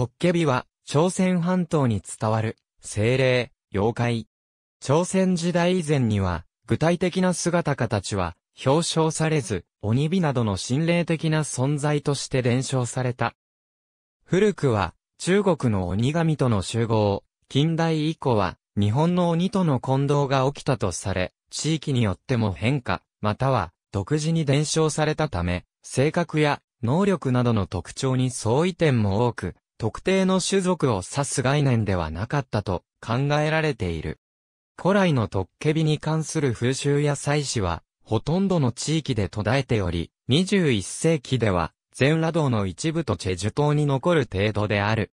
トッケビは、朝鮮半島に伝わる、精霊、妖怪。朝鮮時代以前には、具体的な姿形は、表彰されず、鬼火などの心霊的な存在として伝承された。古くは、中国の鬼神との集合、近代以降は、日本の鬼との混同が起きたとされ、地域によっても変化、または、独自に伝承されたため、性格や能力などの特徴に相違点も多く、特定の種族を指す概念ではなかったと考えられている。古来のトッケビに関する風習や祭祀は、ほとんどの地域で途絶えており、21世紀では、全羅道の一部とチェジュ島に残る程度である。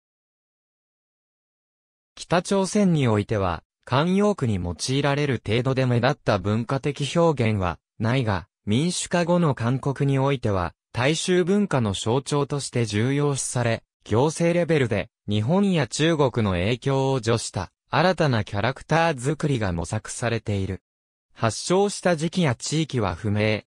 北朝鮮においては、慣用句に用いられる程度で目立った文化的表現は、ないが、民主化後の韓国においては、大衆文化の象徴として重要視され、行政レベルで日本や中国の影響を除した新たなキャラクター作りが模索されている。発祥した時期や地域は不明。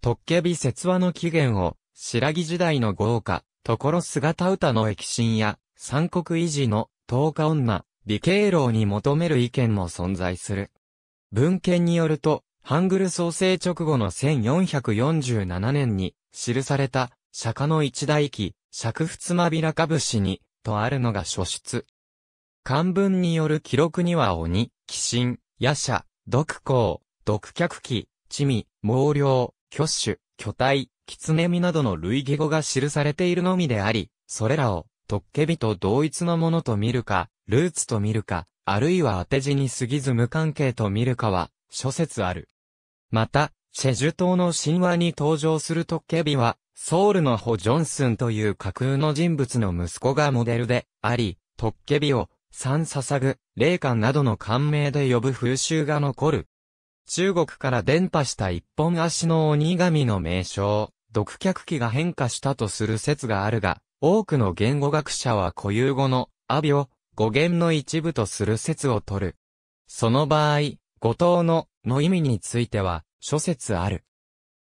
トッケビ説話の起源を白木時代の豪華、ところ姿歌の駅神や三国維持の十日女、美形老に求める意見も存在する。文献によると、ハングル創生直後の1447年に記された釈迦の一大記、尺仏間びらか節に、とあるのが書出。漢文による記録には鬼、鬼神、夜叉、毒行、毒客鬼、地味、毛量、挙手、巨体、狐身などの類義語が記されているのみであり、それらを、トッケビと同一のものと見るか、ルーツと見るか、あるいは当て字に過ぎず無関係と見るかは、諸説ある。また、チェジュ島の神話に登場するトッケビは、ソウルのホ・ジョンスンという架空の人物の息子がモデルであり、トッケビを、三捧ぐ、霊感などの感銘で呼ぶ風習が残る。中国から伝播した一本足の鬼神の名称、毒客機が変化したとする説があるが、多くの言語学者は固有語の、アビを、語源の一部とする説を取る。その場合、五島の、の意味については、諸説ある。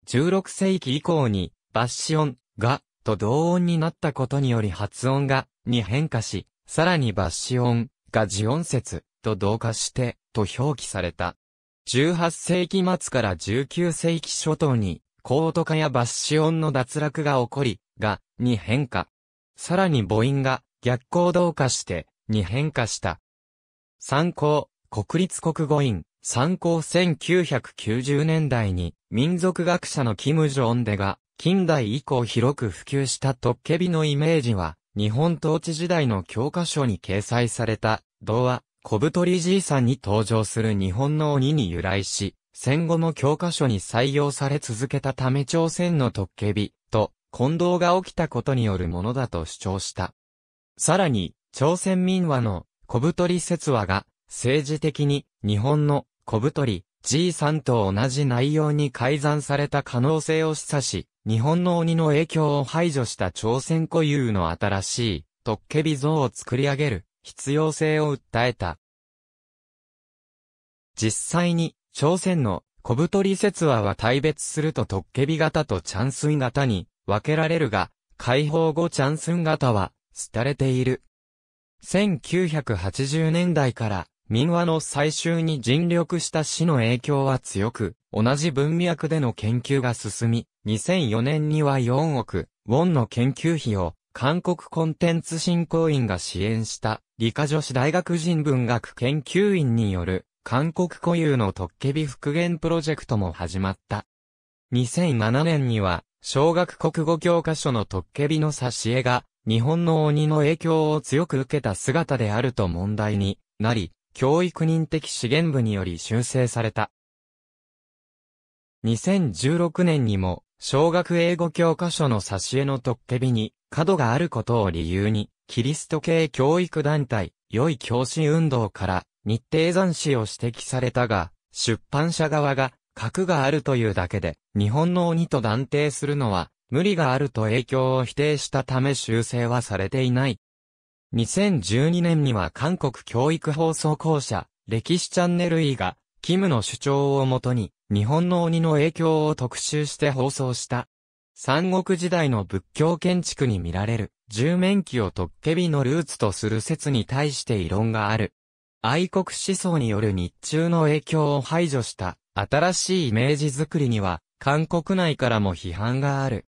16世紀以降に、バッシオン、が、と同音になったことにより発音が、に変化し、さらにバッシオン、が自音説、と同化して、と表記された。18世紀末から19世紀初頭に、コート化やバッシオンの脱落が起こり、が、に変化。さらに母音が、逆行動化して、に変化した。参考、国立国語院、参考1990年代に民族学者のキム・ジョンデが近代以降広く普及したトッケビのイメージは日本統治時代の教科書に掲載された童話小太りじいさんに登場する日本の鬼に由来し戦後の教科書に採用され続けたため朝鮮のトッケビと混同が起きたことによるものだと主張した。さらに朝鮮民話の小太り説話が政治的に日本の小太り、G3 と同じ内容に改ざんされた可能性を示唆し、日本の鬼の影響を排除した朝鮮固有の新しい、トッケビ像を作り上げる、必要性を訴えた。実際に、朝鮮の小太り説話は大別するとトッケビ型とチャンスン型に分けられるが、解放後チャンスン型は、廃れている。1980年代から民話の採集に尽力した死の影響は強く、同じ文脈での研究が進み、2004年には4億ウォンの研究費を韓国コンテンツ振興院が支援した理科女子大学人文学研究院による韓国固有のトッケビ復元プロジェクトも始まった。2007年には小学国語教科書のトッケビの挿絵が日本の鬼の影響を強く受けた姿であると問題になり、教育人的資源部により修正された。2016年にも、小学英語教科書の挿絵のトッケビに、角があることを理由に、キリスト系教育団体、良い教師運動から、日程残視を指摘されたが、出版社側が、核があるというだけで、日本の鬼と断定するのは、無理があると影響を否定したため修正はされていない。2012年には韓国教育放送公社、歴史チャンネル E が、キムの主張をもとに、日本の鬼の影響を特集して放送した。三国時代の仏教建築に見られる、十面記をトッケビのルーツとする説に対して異論がある。愛国思想による日中の影響を排除した新しいイメージ作りには韓国内からも批判がある。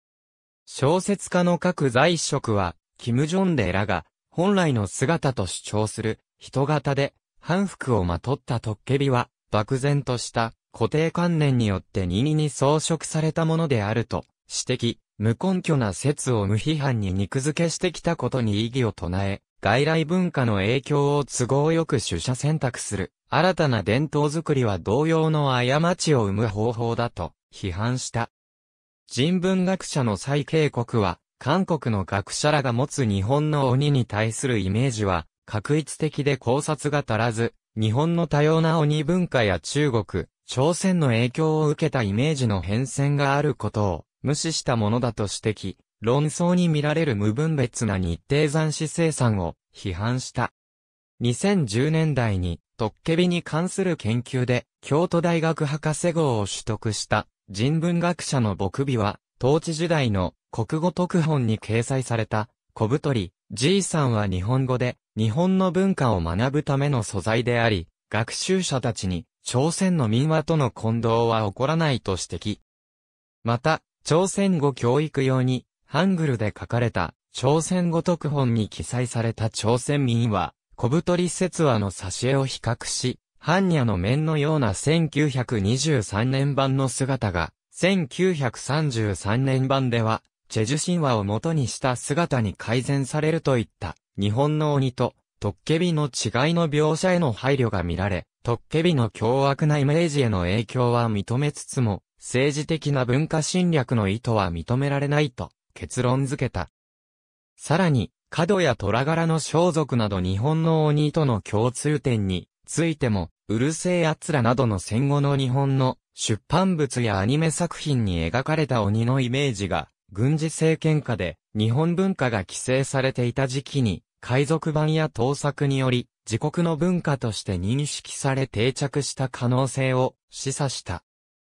小説家の各在職は、キム・ジョンデラが本来の姿と主張する人型で、反服をまとったトッケビは、漠然とした固定観念によって二二に装飾されたものであると指摘、無根拠な説を無批判に肉付けしてきたことに異議を唱え、外来文化の影響を都合よく取捨選択する、新たな伝統づくりは同様の過ちを生む方法だと批判した。人文学者の蔡警国は、韓国の学者らが持つ日本の鬼に対するイメージは、確一的で考察が足らず、日本の多様な鬼文化や中国、朝鮮の影響を受けたイメージの変遷があることを無視したものだと指摘、論争に見られる無分別な日程残市生産を批判した。2010年代に、トッケビに関する研究で、京都大学博士号を取得した人文学者の牧美は、統治時代の国語特本に掲載された、小太り、じいさんは日本語で、日本の文化を学ぶための素材であり、学習者たちに、朝鮮の民話との混同は起こらないと指摘。また、朝鮮語教育用に、ハングルで書かれた、朝鮮語特本に記載された朝鮮民話、小太り説話の挿絵を比較し、般若の面のような1923年版の姿が、1933年版では、チェジュ神話を元にした姿に改善されるといった日本の鬼とトッケビの違いの描写への配慮が見られ、トッケビの凶悪なイメージへの影響は認めつつも、政治的な文化侵略の意図は認められないと結論付けた。さらに、角や虎柄の装束など日本の鬼との共通点についても、うるせえ奴らなどの戦後の日本の出版物やアニメ作品に描かれた鬼のイメージが軍事政権下で日本文化が規制されていた時期に、海賊版や盗作により、自国の文化として認識され定着した可能性を示唆した。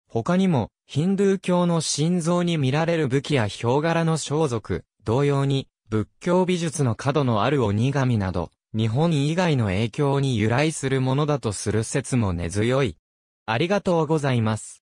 他にも、ヒンドゥー教の心臓に見られる武器やヒョウ柄の装束、同様に、仏教美術の角のある鬼神など、日本以外の影響に由来するものだとする説も根強い。ありがとうございます。